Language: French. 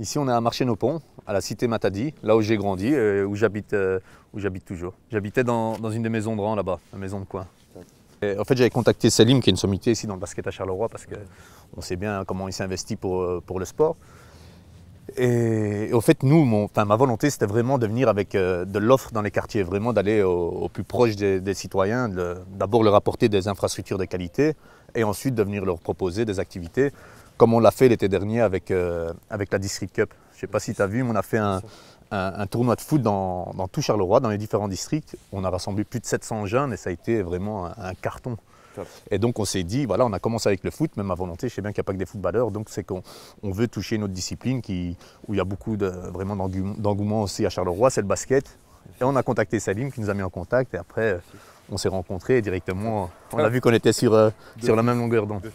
Ici, on est à Marché-Nopon, à la cité Matadi, là où j'ai grandi, et où j'habite euh, toujours. J'habitais dans, une des maisons de rang là-bas, la maison de coin. en fait, j'avais contacté Salim, qui est une sommité ici dans le basket à Charleroi, parce qu'on sait bien comment il s'investit pour, euh, pour le sport. Et, en fait, nous, ma volonté, c'était vraiment de venir avec euh, de l'offre dans les quartiers, vraiment d'aller au, plus proche des, des citoyens, d'abord leur apporter des infrastructures de qualité, et ensuite de venir leur proposer des activités comme on l'a fait l'été dernier avec, euh, avec la District Cup. Je ne sais pas si tu as vu, mais on a fait un, tournoi de foot dans, tout Charleroi, dans les différents districts. On a rassemblé plus de 700 jeunes et ça a été vraiment un, carton. Et donc on s'est dit, voilà, on a commencé avec le foot, même à volonté, je sais bien qu'il n'y a pas que des footballeurs, donc c'est qu'on veut toucher une autre discipline où il y a beaucoup vraiment d'engouement aussi à Charleroi, c'est le basket. Et on a contacté Salim qui nous a mis en contact et après on s'est rencontrés directement, on a vu qu'on était sur, euh, sur la même longueur d'onde.